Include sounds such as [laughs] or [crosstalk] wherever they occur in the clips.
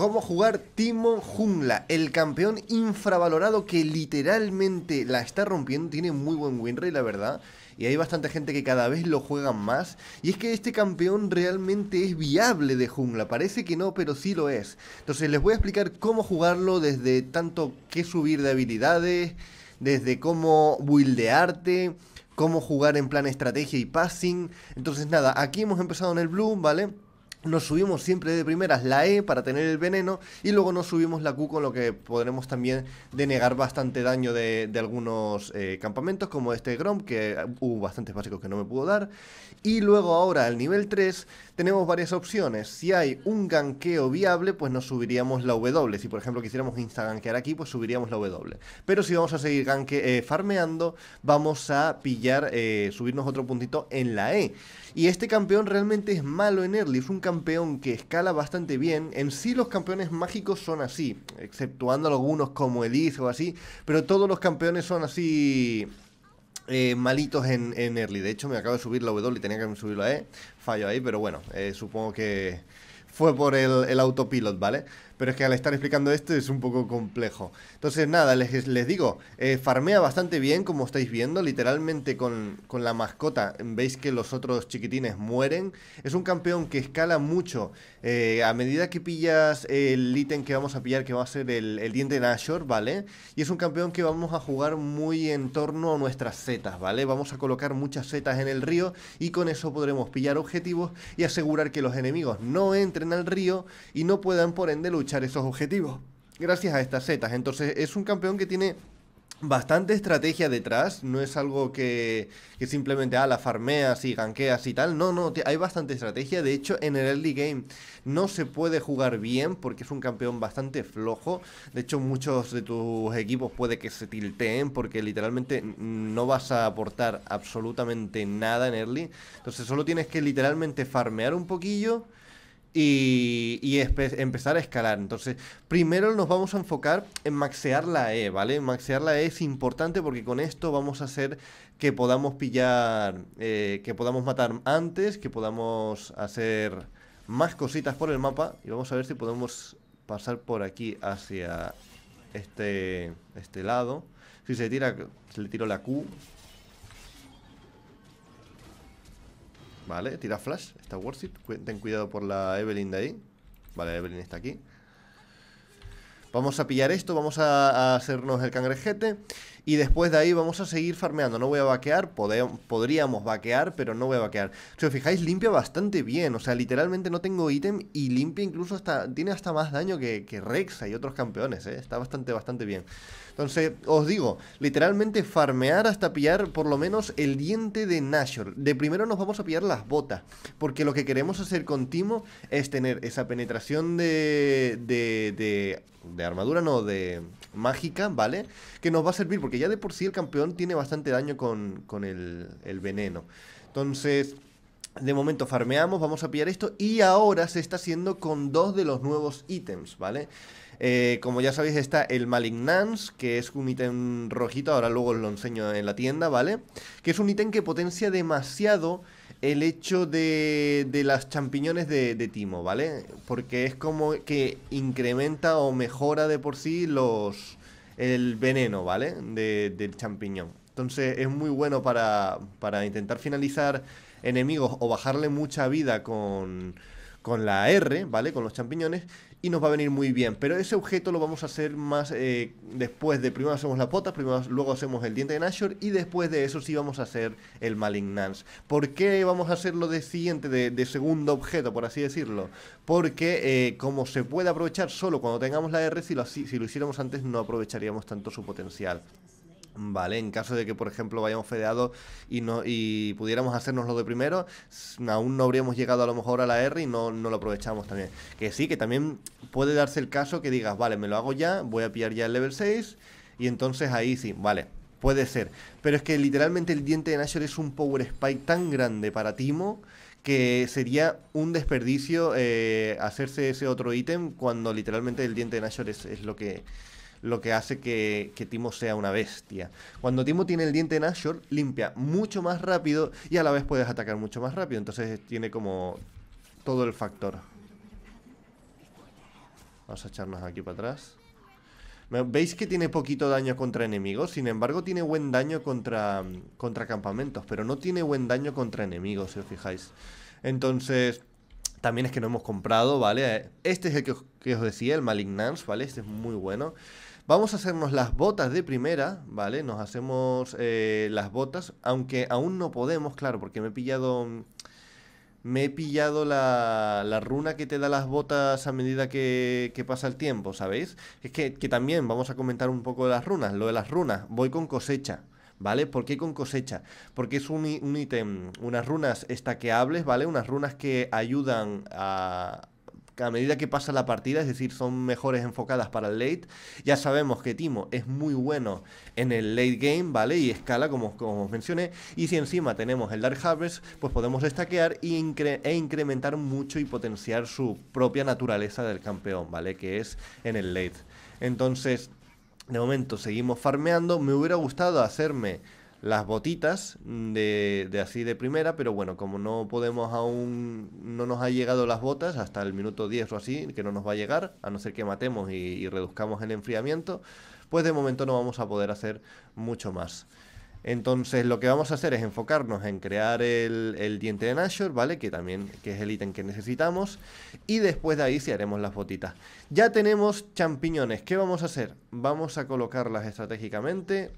cómo jugar Timo Jungla, el campeón infravalorado que literalmente la está rompiendo, tiene muy buen winrate la verdad. Y hay bastante gente que cada vez lo juegan más. Y es que este campeón realmente es viable de jungla. Parece que no, pero sí lo es. Entonces les voy a explicar cómo jugarlo desde tanto qué subir de habilidades, desde cómo buildearte, cómo jugar en plan estrategia y passing. Entonces nada, aquí hemos empezado en el blue, ¿vale? nos subimos siempre de primeras la E para tener el veneno y luego nos subimos la Q con lo que podremos también denegar bastante daño de, algunos eh, campamentos como este Grom que hubo uh, bastantes básicos que no me pudo dar y luego ahora al nivel 3 tenemos varias opciones. Si hay un ganqueo viable, pues nos subiríamos la W. Si por ejemplo quisiéramos instaganquear aquí, pues subiríamos la W. Pero si vamos a seguir eh, farmeando, vamos a pillar, eh, subirnos otro puntito en la E. Y este campeón realmente es malo en early, es un campeón que escala bastante bien. En sí los campeones mágicos son así, exceptuando algunos como Edith o así, pero todos los campeones son así eh, malitos en, early. De hecho, me acabo de subir la W y tenía que subirlo la E. Fallo ahí, pero bueno, eh, supongo que fue por el autopilot, ¿vale? pero es que al estar explicando esto es un poco complejo. Entonces, nada, les, les digo, eh, farmea bastante bien, como estáis viendo, literalmente con, la mascota. Veis que los otros chiquitines mueren. Es un campeón que escala mucho. Eh, a medida que pillas el ítem que vamos a pillar, que va a ser el, el diente de Nashor, ¿vale? Y es un campeón que vamos a jugar muy en torno a nuestras setas, ¿vale? Vamos a colocar muchas setas en el río y con eso podremos pillar objetivos y asegurar que los enemigos no entren al río y no puedan por ende luchar esos objetivos gracias a estas setas. Entonces es un campeón que tiene bastante estrategia detrás, no es algo que, simplemente, a ah, la farmeas y ganqueas y tal, no, no, hay bastante estrategia, de hecho en el early game no se puede jugar bien porque es un campeón bastante flojo, de hecho muchos de tus equipos puede que se tilteen porque literalmente no vas a aportar absolutamente nada en early, entonces solo tienes que literalmente farmear un poquillo y, empezar a escalar. Entonces, primero nos vamos a enfocar en maxear la E, ¿vale? Maxear la E es importante porque con esto vamos a hacer que podamos pillar, eh, que podamos matar antes, que podamos hacer más cositas por el mapa y vamos a ver si podemos pasar por aquí hacia este, este lado. Si se tira, se le tiro la Q, Vale, tira flash, está worth it. Ten cuidado por la Evelyn de ahí. Vale, Evelyn está aquí. Vamos a pillar esto, vamos a, a hacernos el cangrejete y después de ahí vamos a seguir farmeando. No voy a vaquear, podríamos vaquear, pero no voy a vaquear. Si os fijáis, limpia bastante bien, o sea, literalmente no tengo ítem y limpia incluso hasta, tiene hasta más daño que, Rexa y otros campeones, ¿eh? está bastante, bastante bien. Entonces, os digo, literalmente farmear hasta pillar por lo menos el diente de Nashor. De primero nos vamos a pillar las botas, porque lo que queremos hacer con Timo es tener esa penetración de, de, de, armadura, no, de mágica, ¿vale? Que nos va a servir que ya de por sí el campeón tiene bastante daño con, el, veneno. Entonces, de momento farmeamos, vamos a pillar esto y ahora se está haciendo con dos de los nuevos ítems, ¿vale? Eh, como ya sabéis está el Malignance, que es un ítem rojito, ahora luego lo enseño en la tienda, ¿vale? Que es un ítem que potencia demasiado el hecho de, las champiñones de, Timo, ¿vale? Porque es como que incrementa o mejora de por sí los, el veneno, ¿vale? del champiñón. Entonces es muy bueno para, intentar finalizar enemigos o bajarle mucha vida con, con la R, ¿vale? Con los champiñones y nos va a venir muy bien. Pero ese objeto lo vamos a hacer más eh, después de, primero hacemos la pota, primero, luego hacemos el diente de Nashor y después de eso sí vamos a hacer el Malignance. ¿Por qué vamos a hacerlo de siguiente, de, segundo objeto, por así decirlo? Porque eh, como se puede aprovechar solo cuando tengamos la R, si si lo hiciéramos antes no aprovecharíamos tanto su potencial. ¿vale? En caso de que, por ejemplo, vayamos fedeados y, no, y pudiéramos hacernos lo de primero, aún no habríamos llegado a lo mejor a la R y no, no lo aprovechamos también. Que sí, que también puede darse el caso que digas, vale, me lo hago ya, voy a pillar ya el level 6 y entonces ahí sí, vale, puede ser. Pero es que literalmente el diente de Nashor es un power spike tan grande para Timo que sería un desperdicio eh, hacerse ese otro ítem cuando literalmente el diente de Nashor es lo que lo que hace que, Timo sea una bestia. Cuando Timo tiene el diente en Ashore, limpia mucho más rápido y a la vez puedes atacar mucho más rápido. Entonces tiene como todo el factor. Vamos a echarnos aquí para atrás. Veis que tiene poquito daño contra enemigos, sin embargo tiene buen daño contra, contra campamentos, pero no tiene buen daño contra enemigos, si os fijáis. Entonces, también es que no hemos comprado, ¿vale? Eh, este es el que, os, que os decía, el Malignance, ¿vale? Este es muy bueno. Vamos a hacernos las botas de primera, ¿vale? Nos hacemos eh, las botas, aunque aún no podemos, claro, porque me he pillado... Me he pillado la, la runa que te da las botas a medida que, pasa el tiempo, ¿sabéis? Es que, que también vamos a comentar un poco de las runas. Lo de las runas, voy con cosecha. ¿vale? ¿Por qué con cosecha? Porque es un ítem, unas runas estaqueables, ¿vale? Unas runas que ayudan a, a medida que pasa la partida, es decir, son mejores enfocadas para el late. Ya sabemos que Timo es muy bueno en el late game, ¿vale? Y escala, como, como os mencioné. Y si encima tenemos el Dark Harvest, pues podemos destaquear e, e incrementar mucho y potenciar su propia naturaleza del campeón, ¿vale? Que es en el late. Entonces, de momento seguimos farmeando. Me hubiera gustado hacerme las botitas de, de, así de primera, pero bueno, como no podemos aún, no nos ha llegado las botas hasta el minuto 10 o así, que no nos va a llegar, a no ser que matemos y, reduzcamos el enfriamiento, pues de momento no vamos a poder hacer mucho más. Entonces lo que vamos a hacer es enfocarnos en crear el, el diente de Nashor, ¿vale? Que también que es el ítem que necesitamos. Y después de ahí sí haremos las botitas. Ya tenemos champiñones. ¿Qué vamos a hacer? Vamos a colocarlas estratégicamente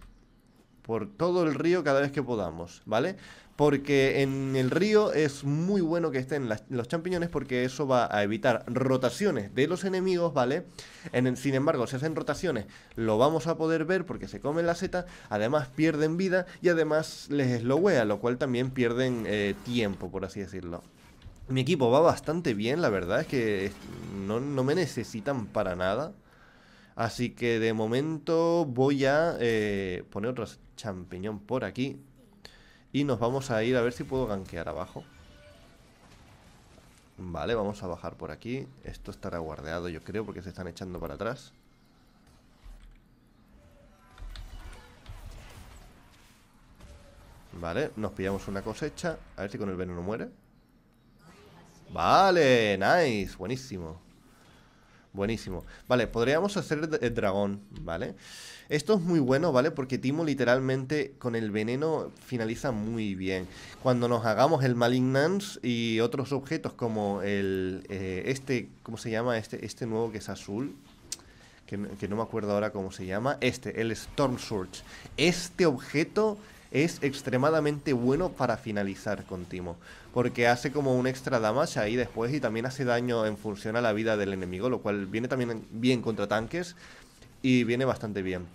por todo el río cada vez que podamos, ¿vale? Porque en el río es muy bueno que estén los champiñones porque eso va a evitar rotaciones de los enemigos, ¿vale? sin embargo, si hacen rotaciones lo vamos a poder ver porque se comen la seta, además pierden vida y además les slowea, lo cual también pierden eh, tiempo, por así decirlo. Mi equipo va bastante bien, la verdad es que no, me necesitan para nada. Así que de momento voy a eh, poner otras champiñón por aquí. Y nos vamos a ir a ver si puedo ganquear abajo. Vale, vamos a bajar por aquí. Esto estará guardeado, yo creo, porque se están echando para atrás. Vale, nos pillamos una cosecha. A ver si con el veneno muere. Vale, nice, buenísimo. Buenísimo. Vale, podríamos hacer el dragón, ¿vale? Esto es muy bueno, ¿vale? Porque Timo literalmente con el veneno finaliza muy bien. Cuando nos hagamos el Malignance y otros objetos como el... Eh, este, ¿cómo se llama? Este, este nuevo que es azul que, no me acuerdo ahora cómo se llama, este, el Storm Surge. Este objeto es extremadamente bueno para finalizar con Timo. Porque hace como un extra damage ahí después y también hace daño en función a la vida del enemigo, lo cual viene también bien contra tanques y viene bastante bien.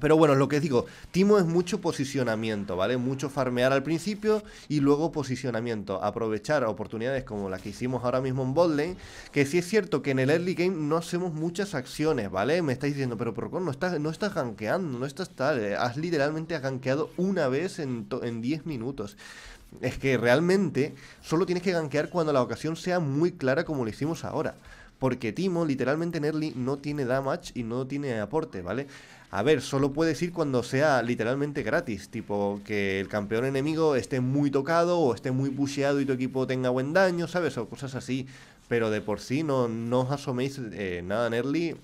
Pero bueno, lo que digo, Timo es mucho posicionamiento, ¿vale? Mucho farmear al principio y luego posicionamiento. Aprovechar oportunidades como las que hicimos ahora mismo en Botlane, que sí es cierto que en el early game no hacemos muchas acciones, ¿vale? Me estáis diciendo, pero Procon no estás, no estás gankeando, no estás tal, eh, has literalmente gankeado una vez en 10 minutos es que realmente solo tienes que gankear cuando la ocasión sea muy clara como lo hicimos ahora. Porque Timo literalmente en early no tiene damage y no tiene aporte, ¿vale? a ver, solo puedes ir cuando sea literalmente gratis, tipo que el campeón enemigo esté muy tocado o esté muy pusheado y tu equipo tenga buen daño, ¿sabes? O cosas así, pero de por sí no, no os asoméis eh, nada en early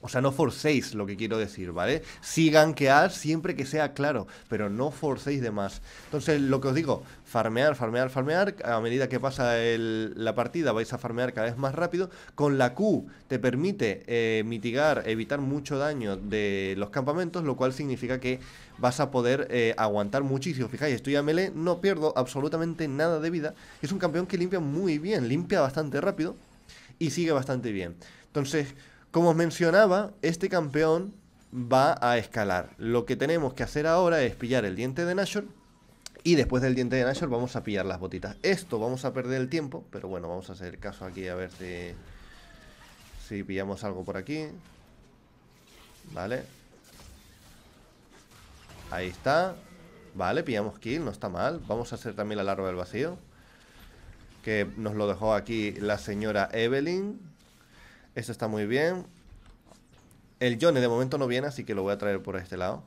o sea, no forcéis lo que quiero decir, ¿vale? que gankear siempre que sea claro, pero no forcéis de más. Entonces, lo que os digo, farmear, farmear, farmear. A medida que pasa la partida vais a farmear cada vez más rápido. Con la Q te permite eh, mitigar, evitar mucho daño de los campamentos, lo cual significa que vas a poder eh, aguantar muchísimo. Fijáis, estoy a melee, no pierdo absolutamente nada de vida. Es un campeón que limpia muy bien, limpia bastante rápido y sigue bastante bien. Entonces... Como os mencionaba, este campeón va a escalar. Lo que tenemos que hacer ahora es pillar el diente de Nashor y después del diente de Nashor vamos a pillar las botitas. Esto vamos a perder el tiempo, pero bueno, vamos a hacer caso aquí a ver si, si pillamos algo por aquí. Vale. Ahí está. Vale, pillamos kill, no está mal. Vamos a hacer también la larva del vacío. Que nos lo dejó aquí la señora Evelyn. Eso está muy bien. El Johnny de momento no viene, así que lo voy a traer por este lado.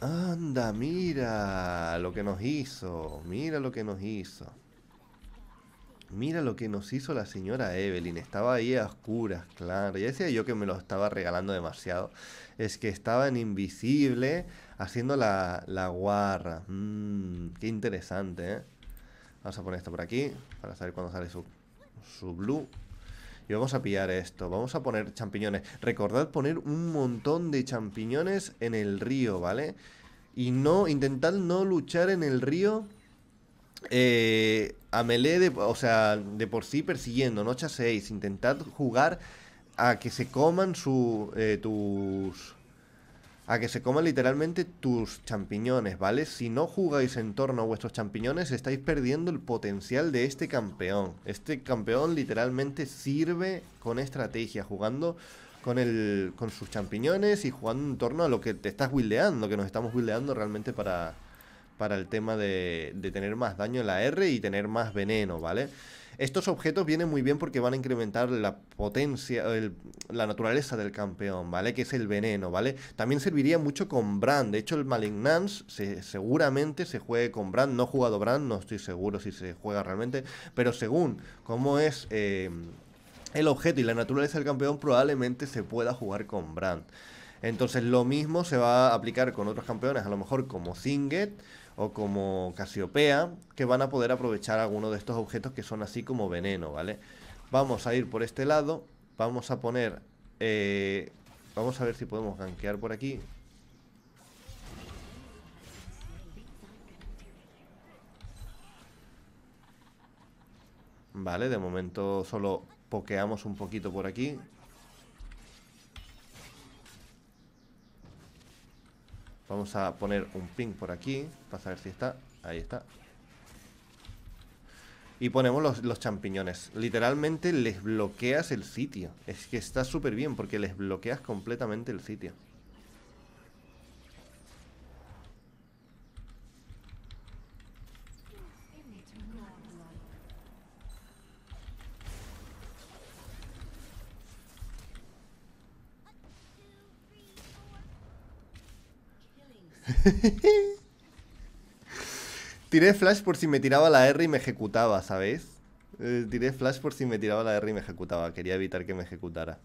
Anda, mira lo que nos hizo. Mira lo que nos hizo. Mira lo que nos hizo la señora Evelyn. Estaba ahí a oscuras, claro. Ya decía yo que me lo estaba regalando demasiado. Es que estaba en invisible haciendo la, guarra. Mm, qué interesante, ¿eh? Vamos a poner esto por aquí Para saber cuándo sale su, blue y vamos a pillar esto, vamos a poner champiñones Recordad poner un montón de champiñones en el río, ¿vale? Y no, intentad no luchar en el río eh, a melee, o sea, de por sí persiguiendo, no chaseéis Intentad jugar a que se coman su, eh, tus a que se coman literalmente tus champiñones, ¿vale? Si no jugáis en torno a vuestros champiñones, estáis perdiendo el potencial de este campeón. Este campeón literalmente sirve con estrategia, jugando con, el, con sus champiñones y jugando en torno a lo que te estás wildeando, que nos estamos wildeando realmente para, para el tema de, de tener más daño en la R y tener más veneno, ¿vale? vale estos objetos vienen muy bien porque van a incrementar la potencia, la naturaleza del campeón, ¿vale? Que es el veneno, ¿vale? También serviría mucho con Brand. De hecho, el Malignance seguramente se juegue con Brand. No he jugado Brand, no estoy seguro si se juega realmente. Pero según cómo es... Eh, el objeto y la naturaleza del campeón probablemente se pueda jugar con Brand. Entonces lo mismo se va a aplicar con otros campeones, a lo mejor como Zinget o como Casiopea, que van a poder aprovechar alguno de estos objetos que son así como veneno, ¿vale? Vamos a ir por este lado, vamos a poner... Eh, vamos a ver si podemos gankear por aquí. Vale, de momento solo pokeamos un poquito por aquí. Vamos a poner un ping por aquí para saber si está. Ahí está. Y ponemos los, champiñones. Literalmente les bloqueas el sitio. Es que está súper bien porque les bloqueas completamente el sitio. [laughs] tiré flash por si me tiraba la R y me ejecutaba, ¿sabéis? Eh, tiré flash por si me tiraba la R y me ejecutaba. Quería evitar que me ejecutara.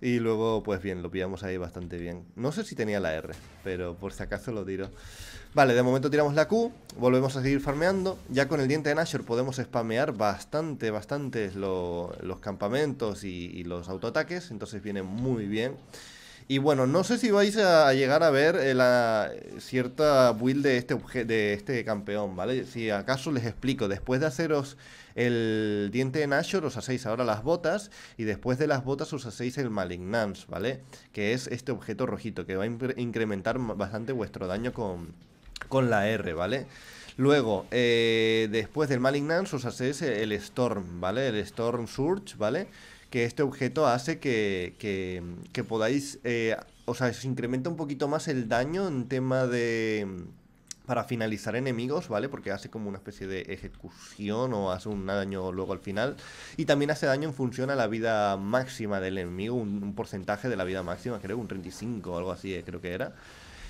Y luego, pues bien, lo pillamos ahí bastante bien. No sé si tenía la R, pero por si acaso lo tiro. Vale, de momento tiramos la Q, volvemos a seguir farmeando. Ya con el diente de Nashor podemos spamear bastante, bastante los campamentos y, y los autoataques, entonces viene muy bien. Y bueno, no sé si vais a llegar a ver eh, la cierta build de este, de este campeón, ¿vale? Si acaso les explico, después de haceros el diente de Nashor, os hacéis ahora las botas, y después de las botas os hacéis el Malignance, ¿vale? Que es este objeto rojito, que va a incrementar bastante vuestro daño con, con la R, ¿vale? Luego, eh, después del Malignance os hacéis el Storm, ¿vale? El Storm Surge, ¿vale? vale que este objeto hace que, que, podáis, eh, o sea, se incrementa un poquito más el daño en tema de... Para finalizar enemigos, ¿vale? Porque hace como una especie de ejecución o hace un daño luego al final. Y también hace daño en función a la vida máxima del enemigo, un, un porcentaje de la vida máxima, creo, un 35 o algo así, eh, creo que era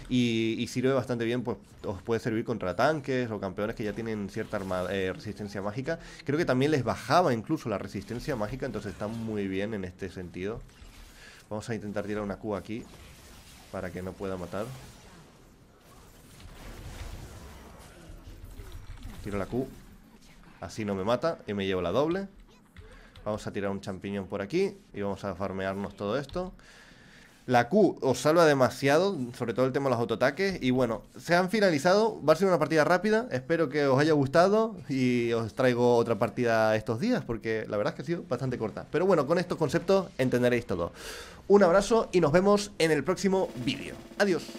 y, sirve bastante bien, pues os puede servir contra tanques o campeones que ya tienen cierta eh, resistencia mágica. Creo que también les bajaba incluso la resistencia mágica, entonces está muy bien en este sentido. Vamos a intentar tirar una Q aquí para que no pueda matar. Tiro la Q. Así no me mata y me llevo la doble. Vamos a tirar un champiñón por aquí y vamos a farmearnos todo esto. La Q os salva demasiado, sobre todo el tema de los autoataques. Y bueno, se han finalizado. Va a ser una partida rápida. Espero que os haya gustado y os traigo otra partida estos días porque la verdad es que ha sido bastante corta. Pero bueno, con estos conceptos entenderéis todo. Un abrazo y nos vemos en el próximo vídeo. Adiós.